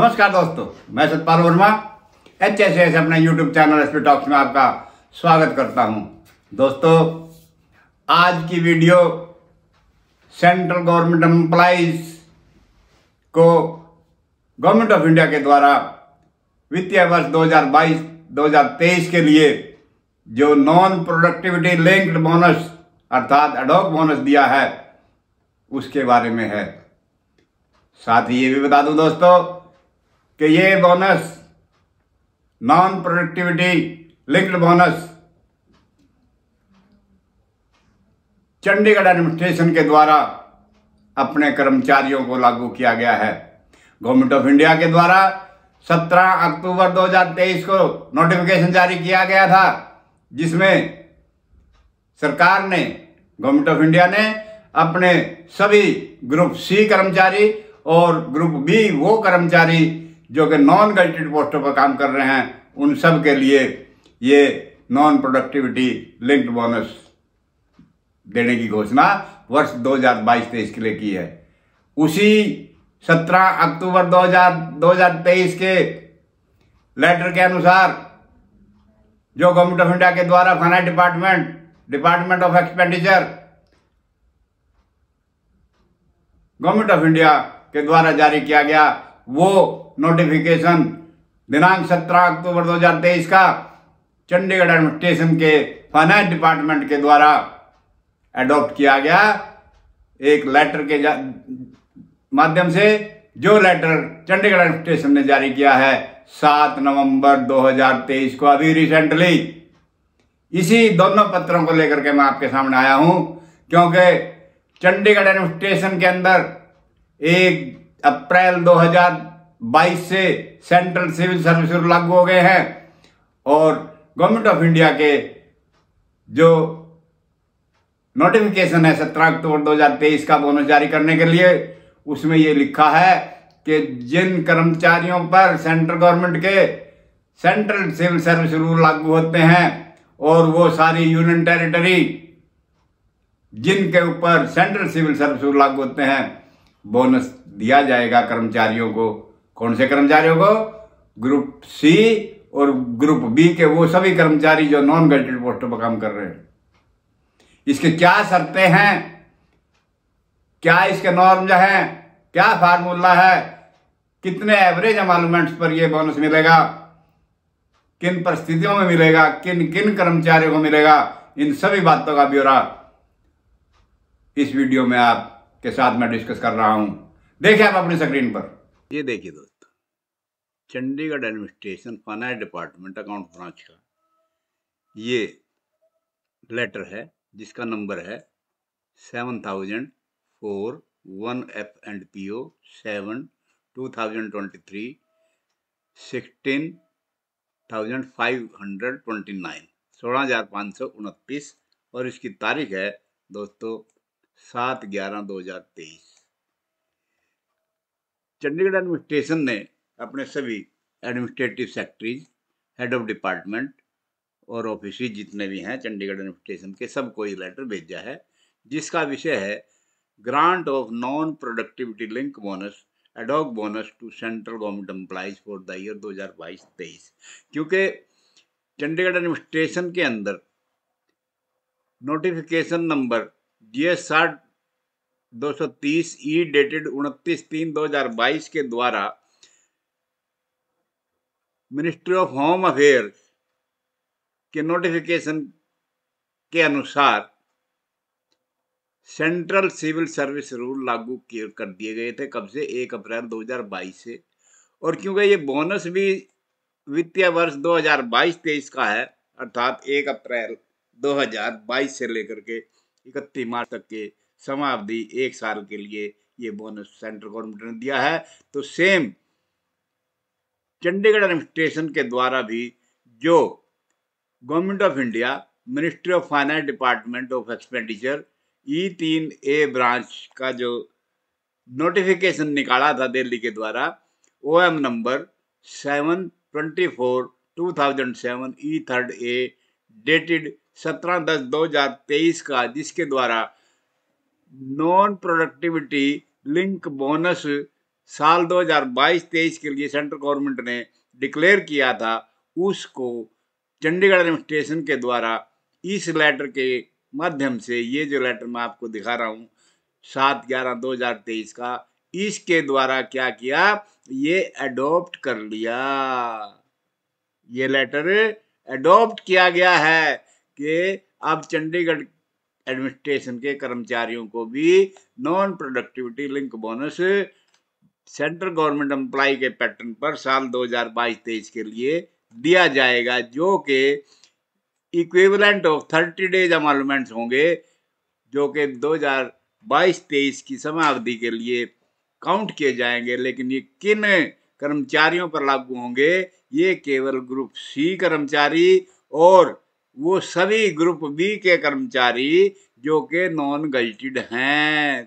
नमस्कार दोस्तों मैं Satpal Verma H S S अपने यूट्यूब चैनल एस टॉक्स में आपका स्वागत करता हूं दोस्तों आज की वीडियो सेंट्रल गवर्नमेंट एम्प्लाइज को गवर्नमेंट ऑफ इंडिया के द्वारा वित्तीय वर्ष 2022-2023 के लिए जो नॉन प्रोडक्टिविटी लिंक्ड बोनस अर्थात अडोक बोनस दिया है उसके बारे में है साथ ही ये भी बता दूं दोस्तों कि ये bonus non productivity linked bonus Chandigarh administration के द्वारा अपने कर्मचारियों को लागू किया गया है गवर्नमेंट ऑफ इंडिया के द्वारा 17 अक्टूबर 2023 को नोटिफिकेशन जारी किया गया था जिसमें सरकार ने गवर्नमेंट ऑफ इंडिया ने अपने सभी ग्रुप सी कर्मचारी और ग्रुप बी वो कर्मचारी जो कि नॉन गजटेड पोस्टों पर काम कर रहे हैं उन सब के लिए ये नॉन प्रोडक्टिविटी लिंक्ड बोनस देने की घोषणा वर्ष 2022 हजार के लिए की है उसी 17 अक्टूबर 2000 2023 के लेटर के अनुसार जो गवर्नमेंट ऑफ इंडिया के द्वारा finance department department of expenditure government of India के द्वारा जारी किया गया वो नोटिफिकेशन दिनांक 17 अक्टूबर 2023 का चंडीगढ़ एडमिनिस्ट्रेशन के फाइनेंस डिपार्टमेंट के द्वारा एडॉप्ट किया गया एक लेटर के माध्यम से जो लेटर चंडीगढ़ एडमिनिस्ट्रेशन ने जारी किया है 7 नवंबर 2023 को अभी रिसेंटली इसी दोनों पत्रों को लेकर के मैं आपके सामने आया हूं क्योंकि चंडीगढ़ एडमिनिस्ट्रेशन के अंदर एक अप्रैल 2022 से सेंट्रल सिविल सर्विस रूल लागू हो गए हैं और गवर्नमेंट ऑफ इंडिया के जो नोटिफिकेशन है सत्रह अक्टूबर 2023 का बोनस जारी करने के लिए उसमें ये लिखा है कि जिन कर्मचारियों पर सेंट्रल गवर्नमेंट के सेंट्रल सिविल सर्विस रूल लागू होते हैं और वो सारी यूनियन टेरिटरी जिनके ऊपर सेंट्रल सिविल सर्विस रूल लागू होते हैं बोनस दिया जाएगा कर्मचारियों को कौन से कर्मचारियों को ग्रुप सी और ग्रुप बी के वो सभी कर्मचारी जो नॉन गजेटेड पोस्टों पर काम कर रहे हैं इसके क्या शर्तें हैं क्या इसके जो हैं क्या फार्मूला है कितने एवरेज अमालमेंट्स पर यह बोनस मिलेगा किन परिस्थितियों में मिलेगा किन किन कर्मचारियों को मिलेगा इन सभी बातों का ब्यौरा इस वीडियो में आपके साथ मैं डिस्कस कर रहा हूं देखें आप अपनी स्क्रीन पर ये देखिए दोस्त Chandigarh administration finance department account branch का ये लेटर है जिसका नंबर है seven thousand four one F and P O seven two thousand twenty three sixteen thousand five hundred twenty nine सोलह हज़ार पाँच सौ उनतीस और इसकी तारीख है दोस्तों सात ग्यारह दो हज़ार तेईस चंडीगढ़ एडमिनिस्ट्रेशन ने अपने सभी administrative secretaries head of department और ऑफिस जितने भी हैं चंडीगढ़ एडमिनिस्ट्रेशन के सबको ये लेटर भेजा है जिसका विषय है grant of non productivity link bonus ad hoc bonus to central government employees for the year दो हज़ार बाईस तेईस क्योंकि चंडीगढ़ एडमिनिस्ट्रेशन के अंदर नोटिफिकेशन नंबर जी एस साठ 230 ई डेटेड 29 तीन 2022 के द्वारा मिनिस्ट्री ऑफ होम अफेयर के नोटिफिकेशन के अनुसार सेंट्रल सिविल सर्विस रूल लागू कर दिए गए थे कब से एक अप्रैल 2022 से और क्योंकि ये बोनस भी वित्तीय वर्ष 2022-23 का है अर्थात एक अप्रैल 2022 से लेकर के इकतीस मार्च तक के समावधि एक साल के लिए ये बोनस सेंट्रल गवर्नमेंट ने दिया है तो सेम चंडीगढ़ एडमिनिस्ट्रेशन के द्वारा भी जो government of India ministry of finance department of expenditure E तीन ए ब्रांच का जो नोटिफिकेशन निकाला था दिल्ली के द्वारा O M number seven twenty four two thousand seven E third A dated सत्रह दस दो हजार तेईस का जिसके द्वारा नॉन प्रोडक्टिविटी लिंक बोनस साल 2022-23 के लिए सेंट्रल गवर्नमेंट ने डिक्लेयर किया था उसको चंडीगढ़ एडमिनिस्ट्रेशन के द्वारा इस लेटर के माध्यम से ये जो लेटर मैं आपको दिखा रहा हूँ सात ग्यारह दो हजार तेईस का इसके द्वारा क्या किया ये अडोप्ट कर लिया ये लेटर अडोप्ट किया गया है कि अब चंडीगढ़ एडमिनिस्ट्रेशन के कर्मचारियों को भी non productivity link bonus central government employee के पैटर्न पर साल 2022-23 के लिए दिया जाएगा जो कि equivalent of thirty days emoluments होंगे जो कि 2022-23 की समय अवधि के लिए काउंट किए जाएंगे लेकिन ये किन कर्मचारियों पर लागू होंगे ये केवल ग्रुप सी कर्मचारी और वो सभी ग्रुप बी के कर्मचारी जो के नॉन गल्टिड हैं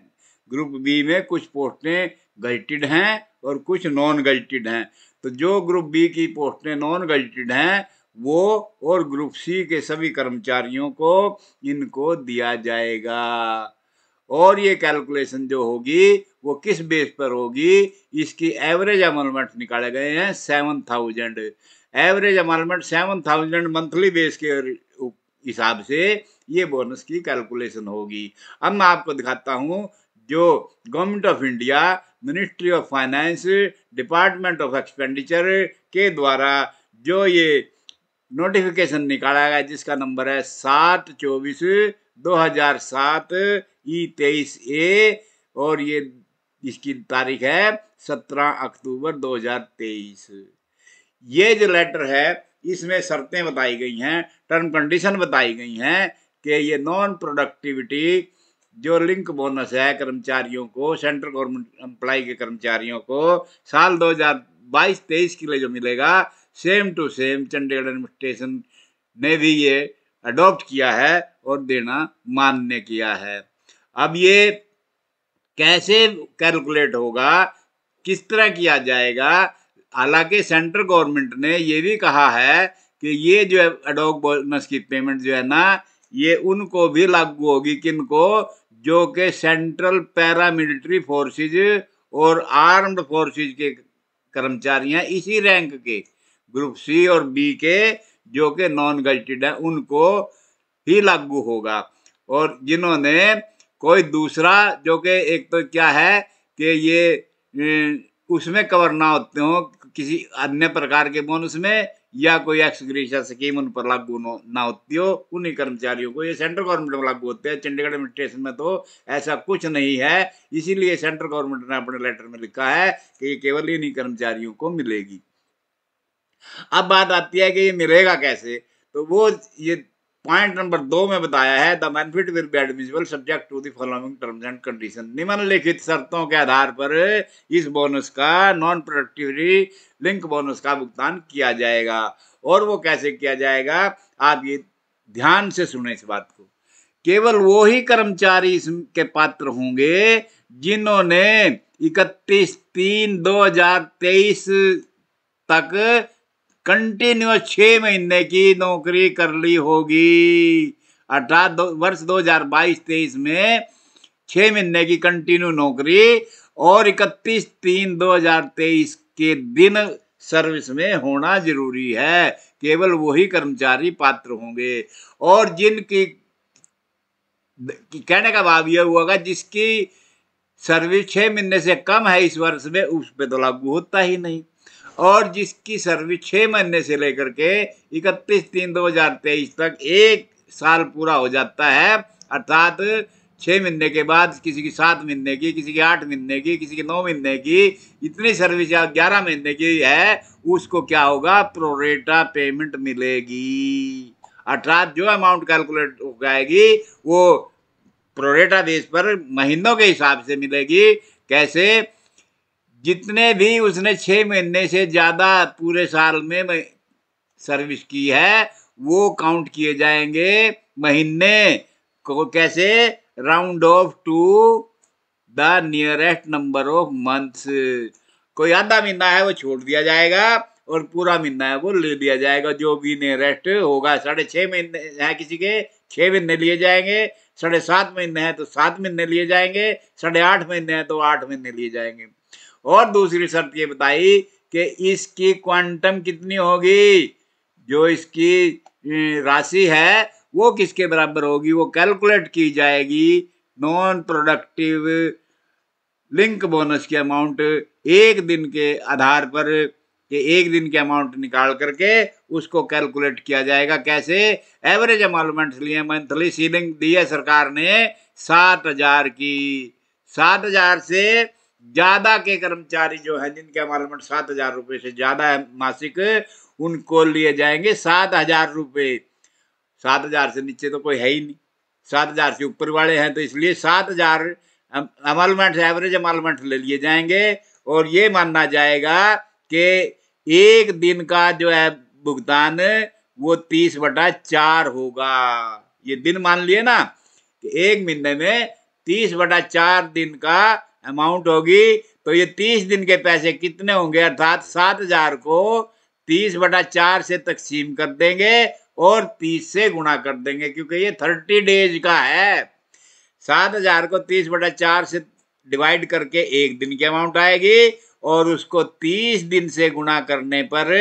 ग्रुप बी में कुछ पोस्टें गल्टेड हैं और कुछ नॉन गल्टिड हैं तो जो ग्रुप बी की पोस्टें नॉन गल्टेड हैं वो और ग्रुप सी के सभी कर्मचारियों को इनको दिया जाएगा और ये कैलकुलेशन जो होगी वो किस बेस पर होगी इसकी एवरेज अमलमठ निकाले गए हैं seven thousand average emolument seven thousand monthly base के हिसाब से ये बोनस की कैलकुलेशन होगी अब मैं आपको दिखाता हूँ जो government of India ministry of finance department of expenditure के द्वारा जो ये नोटिफिकेशन निकाला गया जिसका नंबर है सात चौबीस दो हजार सात ई तेईस ए और ये इसकी तारीख है सत्रह अक्टूबर दो हजार तेईस ये जो लेटर है इसमें शर्तें बताई गई हैं टर्म कंडीशन बताई गई हैं कि ये नॉन प्रोडक्टिविटी जो लिंक बोनस है कर्मचारियों को सेंट्रल गवर्नमेंट एम्प्लाई के कर्मचारियों को साल 2022-23 के लिए जो मिलेगा same to same Chandigarh administration ने भी ये अडॉप्ट किया है और देना मान्य किया है अब ये कैसे कैलकुलेट होगा किस तरह किया जाएगा हालांकि सेंट्रल गवर्नमेंट ने ये भी कहा है कि ये जो है अडोक बोनस की पेमेंट जो है ना ये उनको भी लागू होगी किनको जो कि सेंट्रल पैरामिलिट्री फोर्सेज और आर्म्ड फोर्सेज के कर्मचारी हैं इसी रैंक के ग्रुप सी और बी के जो कि नॉन गजटेड हैं उनको ही लागू होगा और जिन्होंने कोई दूसरा जो कि एक तो क्या है कि ये उसमें कवर ना होते हों किसी अन्य प्रकार के बोनस में या कोई एक्सग्रेशन स्कीम उन पर लागू ना होती हो उन्हीं कर्मचारियों को ये सेंट्रल गवर्नमेंट में लागू होते हैं चंडीगढ़ एडमिनिस्ट्रेशन में तो ऐसा कुछ नहीं है इसीलिए सेंट्रल गवर्नमेंट ने अपने लेटर में लिखा है कि ये केवल इन्हीं कर्मचारियों को मिलेगी अब बात आती है कि ये मिलेगा कैसे तो वो ये पॉइंट नंबर दो में बताया है the benefit will be admissible subject to the following terms and condition निम्नलिखित शर्तों के आधार पर इस बोनस का नॉन प्रोडक्टिविटी लिंक बोनस का भुगतान किया जाएगा और वो कैसे किया जाएगा आप ये ध्यान से सुने इस बात को केवल वो ही कर्मचारी इसके पात्र होंगे जिन्होंने इकतीस तीन दो तक कंटिन्यूस छः महीने की नौकरी कर ली होगी अर्थात वर्ष 2022-23 में छ महीने की कंटिन्यू नौकरी और 31 तीन 2023 के दिन सर्विस में होना जरूरी है केवल वही कर्मचारी पात्र होंगे और जिनकी कहने का भाव यह हुआ जिसकी सर्विस छह महीने से कम है इस वर्ष में उस पर तो लागू होता ही नहीं और जिसकी सर्विस छः महीने से लेकर के इकतीस तीन दो हज़ार तेईस तक एक साल पूरा हो जाता है अर्थात छः महीने के बाद किसी की सात महीने की किसी की आठ महीने की किसी की नौ महीने की इतनी सर्विस या ग्यारह महीने की है उसको क्या होगा प्रोरेटा पेमेंट मिलेगी अर्थात जो अमाउंट कैलकुलेट हो जाएगी वो प्रोरेटा बेस पर महीनों के हिसाब से मिलेगी कैसे जितने भी उसने छः महीने से ज़्यादा पूरे साल में सर्विस की है वो काउंट किए जाएंगे महीने को कैसे round off to the nearest number of months कोई आधा महीना है वो छोड़ दिया जाएगा और पूरा महीना है वो ले लिया जाएगा जो भी नियरेस्ट होगा साढ़े छः महीने है किसी के छः महीने लिए जाएंगे साढ़े सात महीने हैं तो सात महीने लिए जाएंगे साढ़े आठ महीने हैं तो आठ महीने लिए जाएंगे और दूसरी शर्त ये बताई कि इसकी क्वांटम कितनी होगी जो इसकी राशि है वो किसके बराबर होगी वो कैलकुलेट की जाएगी नॉन प्रोडक्टिव लिंक बोनस के अमाउंट एक दिन के आधार पर कि एक दिन के अमाउंट निकाल करके उसको कैलकुलेट किया जाएगा कैसे एवरेज अमाउंट लिए मंथली सीलिंग दी है सरकार ने सात हजार की सात हजार से ज़्यादा के कर्मचारी जो है जिनके अमालमेंट सात हज़ार रुपए से ज़्यादा है मासिक उनको लिए जाएंगे सात हज़ार रुपये सात हज़ार से नीचे तो कोई है ही नहीं सात हज़ार से ऊपर वाले हैं तो इसलिए सात हज़ार अमालमेंट एवरेज अमालमेंट ले लिए जाएंगे और ये मानना जाएगा कि एक दिन का जो है भुगतान वो तीस बटा चार होगा ये दिन मान लिए ना कि एक महीने में तीस बटा चार दिन का अमाउंट होगी तो ये तीस दिन के पैसे कितने होंगे अर्थात सात हजार को तीस बटा चार से तकसीम कर देंगे और तीस से गुणा कर देंगे क्योंकि ये थर्टी डेज का है सात हजार को तीस बटा चार से डिवाइड करके एक दिन की अमाउंट आएगी और उसको तीस दिन से गुणा करने पर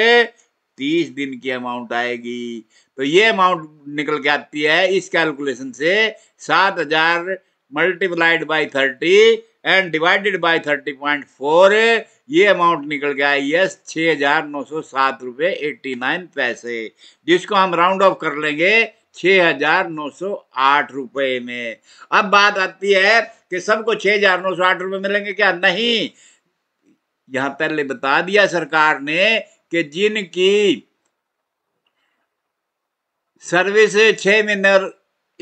तीस दिन की अमाउंट आएगी तो ये अमाउंट निकल के आती है इस कैलकुलेशन से सात हजार multiplied by thirty and divided by thirty point four ये अमाउंट निकल गया यस छः हजार नौ सौ सात रुपये एट्टी नाइन पैसे जिसको हम राउंड ऑफ कर लेंगे छः हजार नौ सौ आठ रुपये में अब बात आती है कि सबको छः हजार नौ सौ आठ रुपये मिलेंगे क्या नहीं यहाँ पहले बता दिया सरकार ने कि जिनकी सर्विस छः महीने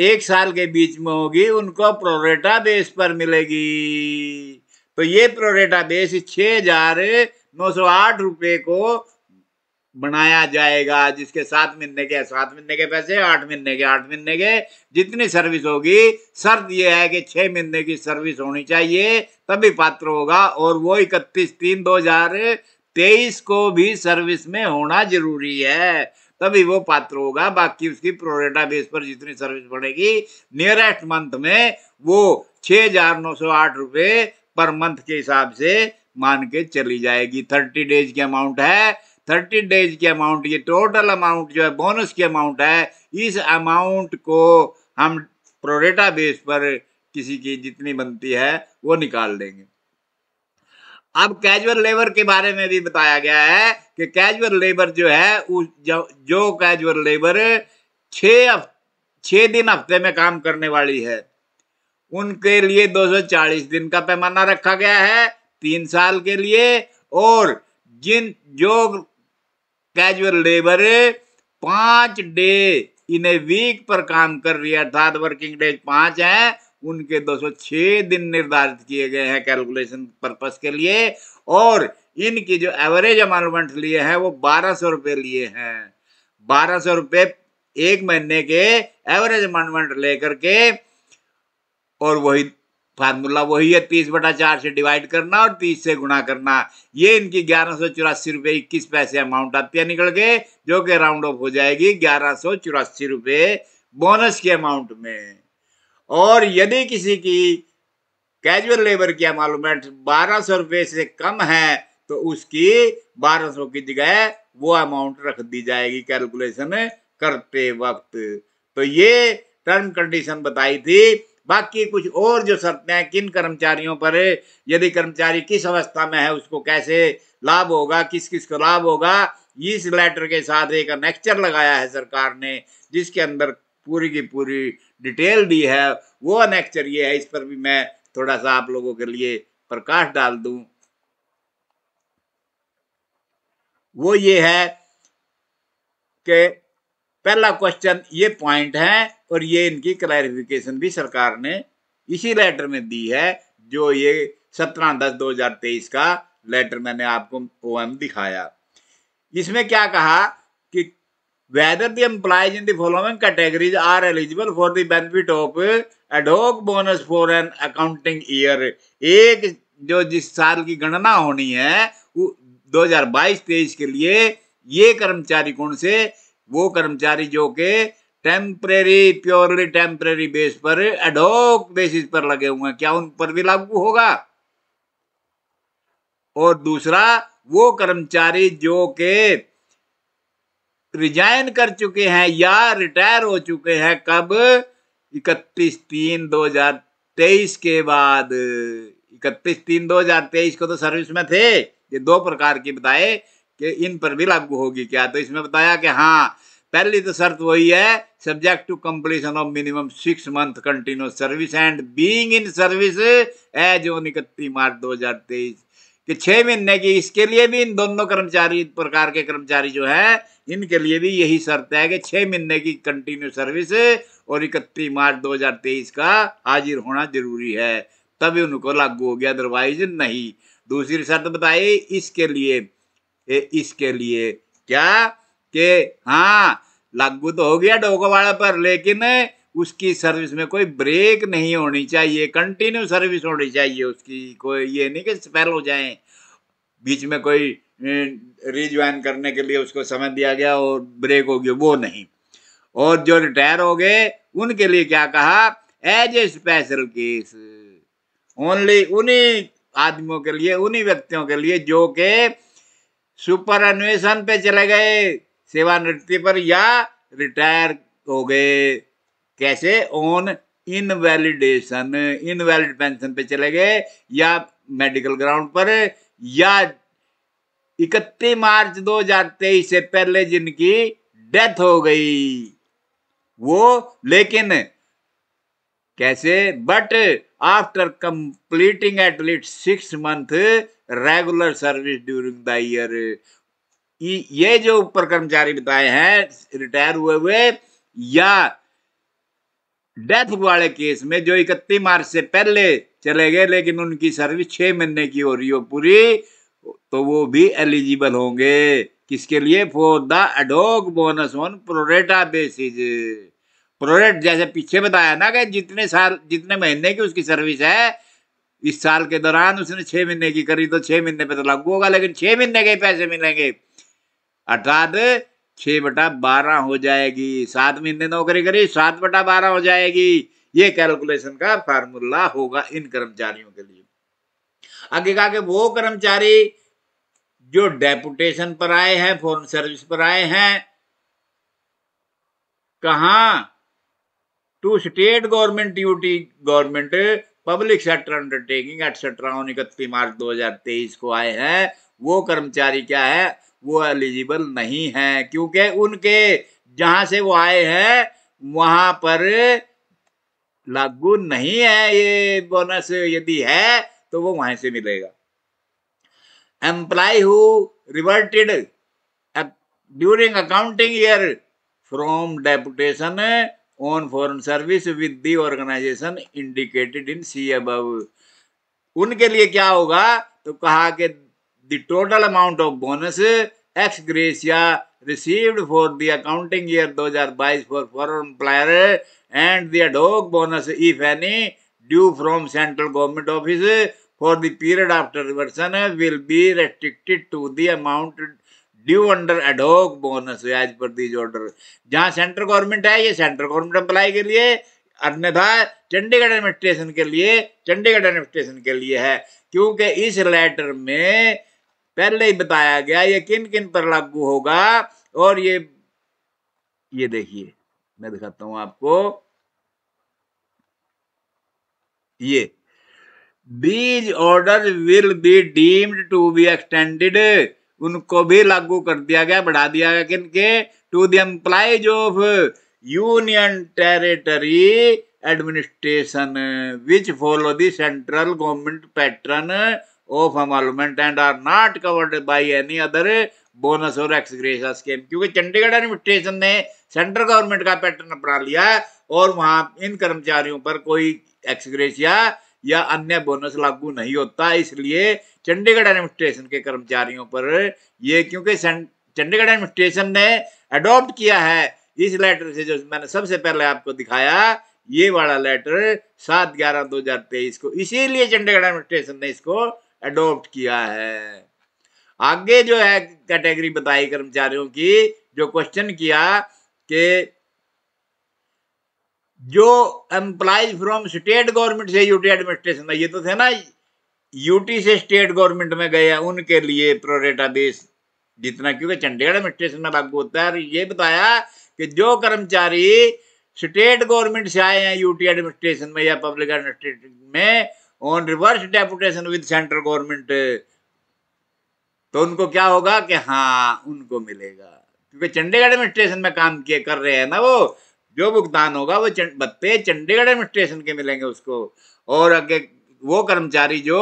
एक साल के बीच में होगी उनको प्रोरेटा बेस पर मिलेगी तो ये प्रोरेटा बेस छः हजार नौ सौ आठ रुपये को बनाया जाएगा जिसके सात महीने के सात महीने के पैसे आठ महीने के आठ महीने के जितनी सर्विस होगी शर्त यह है कि छः महीने की सर्विस होनी चाहिए तभी पात्र होगा और वो इकतीस तीन दो हजार तेईस को भी सर्विस में होना जरूरी है तभी वो पात्र होगा बाकी उसकी प्रोडेटा बेस पर जितनी सर्विस बढ़ेगी नियरेस्ट मंथ में वो छः हजार नौ सौ आठ रुपये पर मंथ के हिसाब से मान के चली जाएगी थर्टी डेज की अमाउंट है थर्टी डेज की अमाउंट ये टोटल अमाउंट जो है बोनस की अमाउंट है इस अमाउंट को हम प्रोडेटा बेस पर किसी की जितनी बनती है वो निकाल देंगे अब कैजुअल लेबर के बारे में भी बताया गया है कि कैजुअल लेबर जो है उस जो, कैजुअल लेबर छः छः दिन हफ्ते में काम करने वाली है उनके लिए 240 दिन का पैमाना रखा गया है तीन साल के लिए और जिन जो कैजुअल लेबर पांच डे इन ए वीक पर काम कर रही है अर्थात वर्किंग डे पांच है उनके 206 दिन निर्धारित किए गए हैं कैलकुलेशन पर्पस के लिए और इनकी जो एवरेज अमाउंट लिए हैं वो बारह सौ रुपये लिए हैं बारह सौ रुपये एक महीने के एवरेज अमाउंट लेकर के और वही फार्मूला वही है तीस बटा चार से डिवाइड करना और तीस से गुणा करना ये इनकी ग्यारह सौ चौरासी रुपये इक्कीस पैसे अमाउंट आती है निकल के जो कि राउंड ऑफ हो जाएगी ग्यारह सौ चौरासी रुपये बोनस के अमाउंट में और यदि किसी की कैजुअल लेबर की मालूमेंट बारह सौ रुपये से कम है तो उसकी बारह सौ की जगह वो अमाउंट रख दी जाएगी कैलकुलेशन करते वक्त तो ये टर्म कंडीशन बताई थी बाकी कुछ और जो शर्तें हैं किन कर्मचारियों पर यदि कर्मचारी किस अवस्था में है उसको कैसे लाभ होगा किस किस को लाभ होगा इस लेटर के साथ एक नेक्चर लगाया है सरकार ने जिसके अंदर पूरी की पूरी डिटेल दी है वो अनेक्चर ये है इस पर भी मैं थोड़ा सा आप लोगों के लिए प्रकाश डाल दूं वो ये है कि पहला क्वेश्चन ये पॉइंट है और ये इनकी क्लैरिफिकेशन भी सरकार ने इसी लेटर में दी है जो ये सत्रह दस दो हजार तेईस का लेटर मैंने आपको ओएम दिखाया इसमें क्या कहा whether the employees in the following categories are eligible for the benefit of ad hoc bonus for an accounting year एक जो जिस साल की गणना होनी है 2022-23 के लिए ये कर्मचारी कौन से वो कर्मचारी जो के टेम्परेरी प्योरली टेम्परेरी बेस पर एडोक बेसिस पर लगे हुए हैं क्या उन पर भी लागू होगा और दूसरा वो कर्मचारी जो के रिजाइन कर चुके हैं या रिटायर हो चुके हैं कब इकतीस तीन दो हजार तेईस के बाद इकतीस तीन दो हजार तेईस को तो सर्विस में थे ये दो प्रकार की बताए कि इन पर भी लागू होगी क्या तो इसमें बताया कि हाँ पहली तो शर्त वही है subject to completion of minimum six month continuous service and being in service as on इकतीस मार्च 2023 कि छह महीने की इसके लिए भी इन दोनों कर्मचारी प्रकार के कर्मचारी जो है इनके लिए भी यही शर्त है कि छह महीने की कंटिन्यू सर्विस और इकतीस मार्च 2023 का हाजिर होना जरूरी है तभी उनको लागू हो गया अदरवाइज नहीं दूसरी शर्त बताई इसके लिए ए, इसके लिए क्या के हाँ लागू तो हो गया डोकोवाड़ा पर लेकिन उसकी सर्विस में कोई ब्रेक नहीं होनी चाहिए कंटिन्यू सर्विस होनी चाहिए उसकी कोई ये नहीं कि स्पेल हो जाए बीच में कोई रिज्वाइन करने के लिए उसको समय दिया गया और ब्रेक हो गया वो नहीं और जो रिटायर हो गए उनके लिए क्या कहा as a special case only उन्हीं आदमियों के लिए उन्हीं व्यक्तियों के लिए जो के सुपर अन्वेषण पे चले गए सेवानिवृत्ति पर या रिटायर हो गए कैसे ऑन इनवैलिडेशन इनवैलिड पेंशन पे चले गए या मेडिकल ग्राउंड पर या इकतीस मार्च 2023 से पहले जिनकी डेथ हो गई वो लेकिन कैसे but after completing at least six month regular service during the year ये जो ऊपर कर्मचारी बताए हैं रिटायर हुए हुए या डेथ वाले केस में जो इकतीस मार्च से पहले चले गए लेकिन उनकी सर्विस छह महीने की हो रही हो पूरी तो वो भी एलिजिबल होंगे किसके लिए for the ad hoc bonus on pro rata basis prorate जैसे पीछे बताया ना कि जितने साल जितने महीने की उसकी सर्विस है इस साल के दौरान उसने छह महीने की करी तो छह महीने पे तो लागू होगा लेकिन छह महीने के पैसे मिलेंगे अर्थात छः बटा बारह हो जाएगी सात महीने नौकरी करी सात बटा बारह हो जाएगी ये कैलकुलेशन का फार्मूला होगा इन कर्मचारियों के लिए आगे कहा कि वो कर्मचारी जो डेपुटेशन पर आए हैं फॉरेन सर्विस पर आए हैं कहा to state government duty government public sector undertaking etcetera उनकती मार्च 2023 को आए हैं वो कर्मचारी क्या है वो एलिजिबल नहीं हैं क्योंकि उनके जहाँ से वो आए हैं वहाँ पर लागू नहीं है ये बोनस यदि है तो वो वहाँ से मिलेगा employee who reverted during accounting year from deputation on foreign service with the organisation indicated in C अब उनके लिए क्या होगा तो कहा कि the total amount of bonus ex gratia received for the accounting year 2022 for foreign employer and the ad hoc bonus, if any, due from central government office for the period after reversion will be restricted to the amount due under ad hoc bonus as per these order जहाँ central government है ये central government apply के लिए अन्यथा Chandigarh administration के लिए Chandigarh administration के लिए है क्योंकि इस लेटर में पहले ही बताया गया ये किन किन पर लागू होगा और ये ये देखिए मैं दिखाता हूं आपको ये these order will be deemed to be extended उनको भी लागू कर दिया गया बढ़ा दिया गया किन के to the employees of union territory administration which follow central government pattern of emolument and are not covered by any other bonus और एक्सग्रेशन स्कीम क्योंकि चंडीगढ़ एडमिनिस्ट्रेशन ने सेंट्रल गवर्नमेंट का पैटर्न अपना लिया और वहाँ इन कर्मचारियों पर कोई एक्सग्रेशिया या अन्य बोनस लागू नहीं होता इसलिए चंडीगढ़ एडमिनिस्ट्रेशन के कर्मचारियों पर ये क्योंकि चंडीगढ़ एडमिनिस्ट्रेशन ने अडॉप्ट किया है इस लेटर से जो मैंने सबसे पहले आपको दिखाया ये वाला लेटर सात ग्यारह दो हजार तेईस को इसीलिए चंडीगढ़ एडमिनिस्ट्रेशन ने इसको एडोप्ट किया है आगे जो है कैटेगरी बताई कर्मचारियों की जो क्वेश्चन किया कि जो एम्प्लाइज फ्रॉम स्टेट गवर्नमेंट से यूटी एडमिनिस्ट्रेशन ये तो थे ना यूटी से स्टेट गवर्नमेंट में गए हैं उनके लिए प्रोरेटा बेस जितना क्योंकि चंडीगढ़ एडमिनिस्ट्रेशन में लागू होता है और ये बताया कि जो कर्मचारी स्टेट गवर्नमेंट से आए हैं यूटी एडमिनिस्ट्रेशन में या पब्लिक एडमिनिस्ट्रेशन में on reverse deputation with central government तो उनको क्या होगा कि हाँ उनको मिलेगा क्योंकि चंडीगढ़ एडमिनिस्ट्रेशन में काम किए कर रहे हैं ना वो जो भुगतान होगा वो बत्ते चंडीगढ़ एडमिनिस्ट्रेशन के मिलेंगे उसको और अगे वो कर्मचारी जो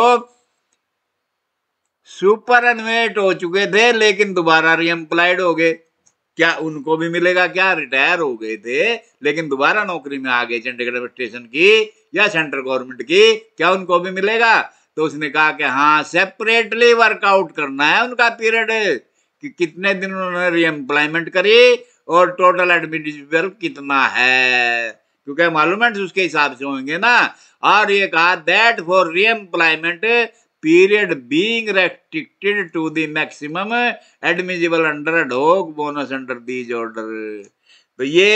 सुपर एनवेट हो चुके थे लेकिन दोबारा रीएम्प्लाइड हो गए क्या उनको भी मिलेगा क्या रिटायर हो गए थे लेकिन दोबारा नौकरी में आ गए चंडीगढ़ स्टेशन की या सेंट्रल गवर्नमेंट की क्या उनको भी मिलेगा तो उसने कहा कि हाँ सेपरेटली वर्कआउट करना है उनका पीरियड कि कितने दिन उन्होंने रीएम्प्लॉयमेंट करी और टोटल एडमिनिस्ट्रेटिव कितना है क्योंकि मालूमेंट्स उसके हिसाब से होंगे ना और ये कहा that for reemployment period being restricted to the maximum admissible under dog bonus under these order तो ये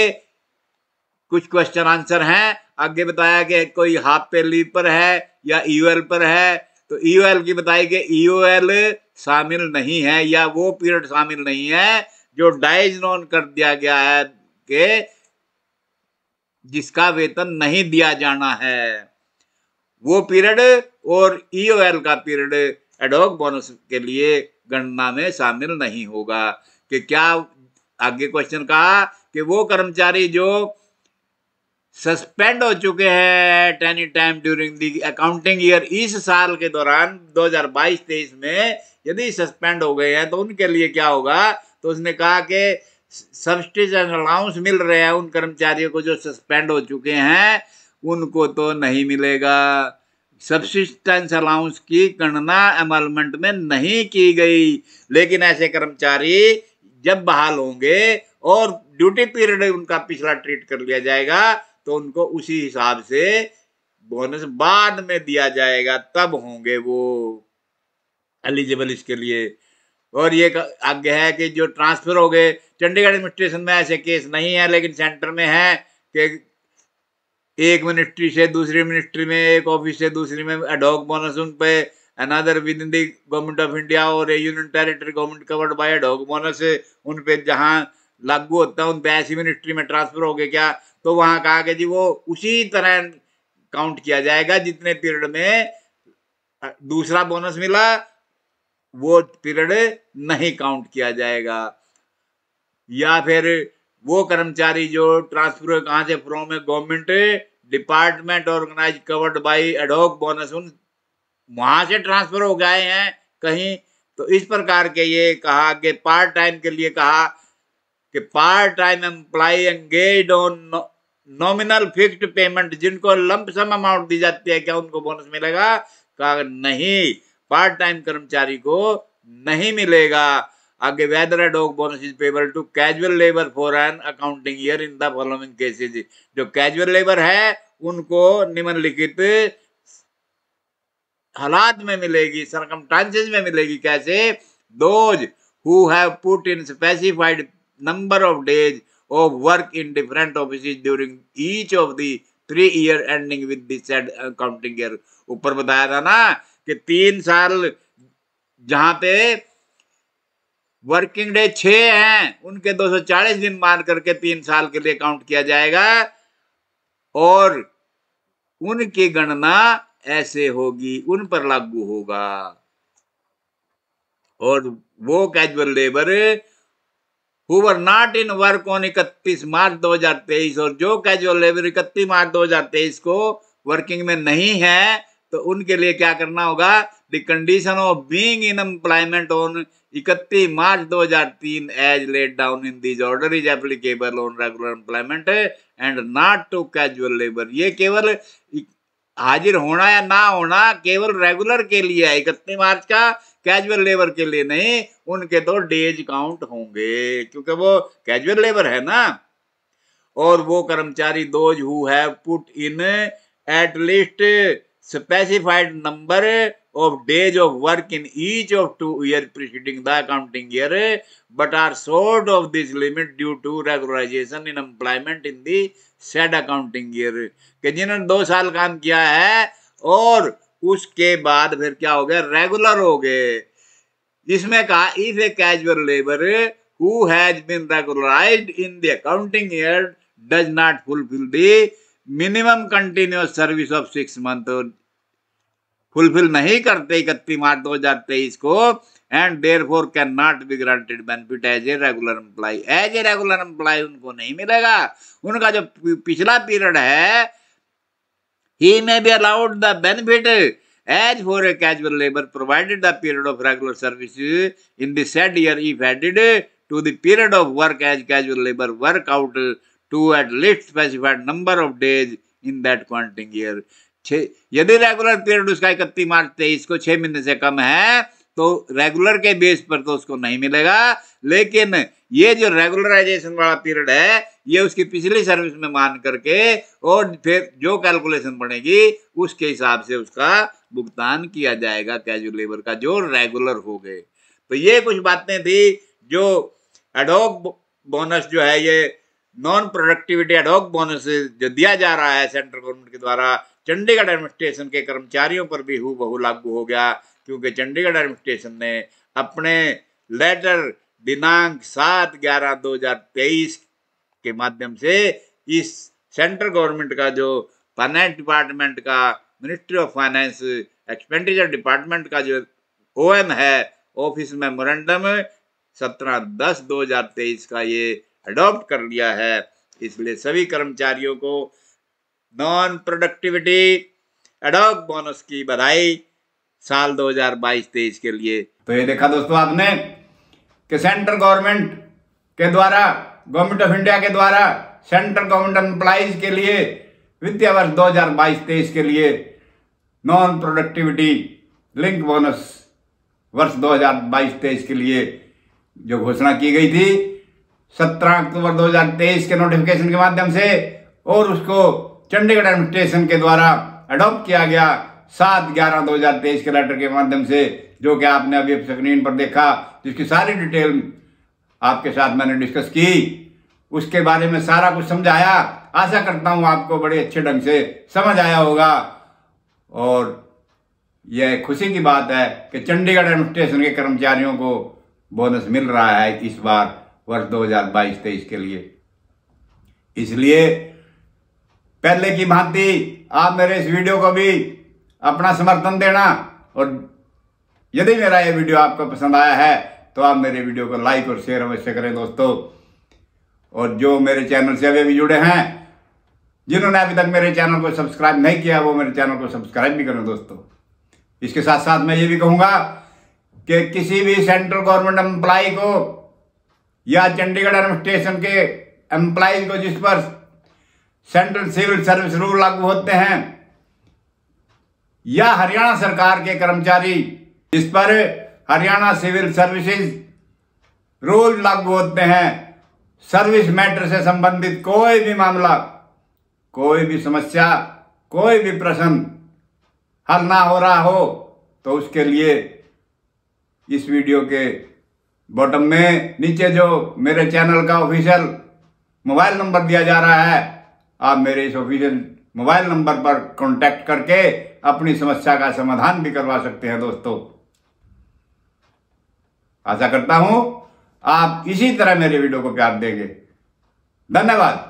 कुछ क्वेश्चन आंसर हैं आगे बताया कि कोई हाफ पे लीव पर है या ईओएल e पर है तो ईओएल e की बताई कि ईओएल e शामिल नहीं है या वो पीरियड शामिल नहीं है जो डाइज नॉन कर दिया गया है के जिसका वेतन नहीं दिया जाना है वो पीरियड और ईओएल e का पीरियड एडॉक बोनस के लिए गणना में शामिल नहीं होगा कि क्या आगे क्वेश्चन कहा कि वो कर्मचारी जो सस्पेंड हो चुके हैं at any time during the accounting year इस साल के दौरान 2022-23 में यदि सस्पेंड हो गए हैं तो उनके लिए क्या होगा तो उसने कहा कि एंड अलाउंस मिल रहे हैं उन कर्मचारियों को जो सस्पेंड हो चुके हैं उनको तो नहीं मिलेगा सब्सिस्टेंस अलाउंस की गणना एमलमेंट में नहीं की गई लेकिन ऐसे कर्मचारी जब बहाल होंगे और ड्यूटी पीरियड उनका पिछला ट्रीट कर लिया जाएगा तो उनको उसी हिसाब से बोनस बाद में दिया जाएगा तब होंगे वो एलिजिबल इसके लिए और ये आगे है कि जो ट्रांसफर हो गए चंडीगढ़ एडमिनिस्ट्रेशन में ऐसे केस नहीं है लेकिन सेंटर में है कि एक मिनिस्ट्री से दूसरी मिनिस्ट्री में एक ऑफिस से दूसरी में अडॉक बोनस उन पे another within government of India और union territory government covered by ad hoc bonus उन पे जहाँ लागू होता है उन पे ऐसी मिनिस्ट्री में ट्रांसफर हो गया क्या तो वहाँ कहा कि जी वो उसी तरह काउंट किया जाएगा जितने पीरियड में दूसरा बोनस मिला वो पीरियड नहीं काउंट किया जाएगा या फिर वो कर्मचारी जो ट्रांसफर कहाँ से फ्रॉम है government department organise covered by ad hoc bonus उन वहाँ से ट्रांसफर हो गए हैं कहीं तो इस प्रकार के ये कहा कि पार्ट टाइम के लिए कहा कि part time employee engage on nominal fixed payment जिनको लंप सम अमाउंट दी जाती है क्या उनको बोनस मिलेगा कहा नहीं पार्ट टाइम कर्मचारी को नहीं मिलेगा आगे whether ad hoc bonus is payable to casual labour for an accounting year in the following cases जो कैजुअल लेबर है उनको निम्नलिखित हालात में मिलेगी सरकमटांसेज में मिलेगी कैसे those who have put in specified number of days of work in different office during each of the three year ending with this said accounting year ऊपर बताया था ना कि तीन साल जहां पे वर्किंग डे छ हैं उनके 240 दिन मान करके तीन साल के लिए काउंट किया जाएगा और उनकी गणना ऐसे होगी उन पर लागू होगा और वो casual labour who were not in work on इकतीस मार्च 2023 और जो कैजुअल लेबर इकतीस मार्च 2023 को वर्किंग में नहीं है तो उनके लिए क्या करना होगा the condition of being in employment on इकतीस मार्च दो हजार तीन as laid down in this order is applicable on regular employment and not to casual labour ये केवल हाजिर होना या ना होना केवल रेगुलर के लिए है इकतीस मार्च का कैजुअल लेबर के लिए नहीं उनके तो डेज काउंट होंगे क्योंकि वो कैजुअल लेबर है ना और वो कर्मचारी those who have put in at least specified number of days of work in each of two years preceding the accounting year, but are short of this limit due to regularization in employment in the said accounting year. कि जिन्होंने दो साल काम किया है और उसके बाद फिर क्या हो गया रेगुलर हो गए इसमें कहा if a casual labour who has been regularised in the accounting year does not fulfil the minimum continuous service of six month fulfil नहीं करते इकतीस मार्च दो हजार तेईस को and therefore can not be granted benefit as a regular employee as a regular employee उनको नहीं मिलेगा उनका जो पिछला पीरियड है he may be allowed the benefit as for a casual labour provided the period of regular service in the said year if added to the period of work as casual labour work out to at least specified number of days in that counting year छ यदि regular period उसका इकतीस मार्च तेईस को छः महीने से कम है तो रेगुलर के बेस पर तो उसको नहीं मिलेगा लेकिन ये जो रेगुलराइजेशन वाला पीरियड है ये उसकी पिछली सर्विस में मान करके और फिर जो कैलकुलेशन बनेगी उसके हिसाब से उसका भुगतान किया जाएगा कैजुअल लेबर का जो रेगुलर हो गए तो ये कुछ बातें थी जो एडोक बोनस जो है ये नॉन प्रोडक्टिविटी एडोक बोनस जो दिया जा रहा है सेंट्रल गवर्नमेंट के द्वारा चंडीगढ़ एडमिनिस्ट्रेशन के कर्मचारियों पर भी हु बहु लागू हो गया क्योंकि चंडीगढ़ एडमिनिस्ट्रेशन ने अपने लेटर दिनांक सात ग्यारह दो हजार तेईस के माध्यम से इस सेंट्रल गवर्नमेंट का जो फाइनेंस डिपार्टमेंट का ministry of finance expenditure department का जो ओ है ऑफिस मेमोरेंडम सत्रह दस दो हजार तेईस का ये अडॉप्ट कर लिया है इसलिए सभी कर्मचारियों को नॉन प्रोडक्टिविटी एडॉक बोनस की बधाई साल 2022-23 के लिए तो ये देखा दोस्तों आपने कि सेंट्रल गवर्नमेंट के द्वारा गवर्नमेंट ऑफ इंडिया के द्वारा सेंट्रल गवर्नमेंट एम्प्लाइज के लिए वित्तीय वर्ष 2022-23 के लिए नॉन प्रोडक्टिविटी लिंक बोनस वर्ष 2022-23 के लिए जो घोषणा की गई थी 17 अक्टूबर 2023 के नोटिफिकेशन के माध्यम से और उसको चंडीगढ़ एडमिनिस्ट्रेशन के द्वारा अडॉप्ट किया गया सात ग्यारह दो हजार तेईस के लेटर के माध्यम से जो कि आपने अभी स्क्रीन पर देखा जिसकी सारी डिटेल आपके साथ मैंने डिस्कस की उसके बारे में सारा कुछ समझाया आशा करता हूं आपको बड़े अच्छे ढंग से समझ आया होगा और यह खुशी की बात है कि चंडीगढ़ एडमिनिस्ट्रेशन के कर्मचारियों को बोनस मिल रहा है इस बार वर्ष 2022-23 के लिए इसलिए पहले की भांति आप मेरे इस वीडियो को भी अपना समर्थन देना और यदि मेरा ये वीडियो आपको पसंद आया है तो आप मेरे वीडियो को लाइक और शेयर अवश्य करें दोस्तों और जो मेरे चैनल से अभी भी जुड़े हैं जिन्होंने अभी तक मेरे चैनल को सब्सक्राइब नहीं किया वो मेरे चैनल को सब्सक्राइब भी करें दोस्तों इसके साथ साथ मैं ये भी कहूंगा कि किसी भी सेंट्रल गवर्नमेंट एम्प्लाई को या चंडीगढ़ एडमिनिस्ट्रेशन के एम्प्लाईज को जिस पर सेंट्रल सिविल सर्विस रूल लागू होते हैं या हरियाणा सरकार के कर्मचारी जिस पर हरियाणा सिविल सर्विसेज रूल लागू होते हैं सर्विस मैटर से संबंधित कोई भी मामला कोई भी समस्या कोई भी प्रश्न हल ना हो रहा हो तो उसके लिए इस वीडियो के बॉटम में नीचे जो मेरे चैनल का ऑफिशियल मोबाइल नंबर दिया जा रहा है आप मेरे इस ऑफिशियल मोबाइल नंबर पर कॉन्टैक्ट करके अपनी समस्या का समाधान भी करवा सकते हैं दोस्तों आशा करता हूं आप इसी तरह मेरे वीडियो को प्यार देंगे धन्यवाद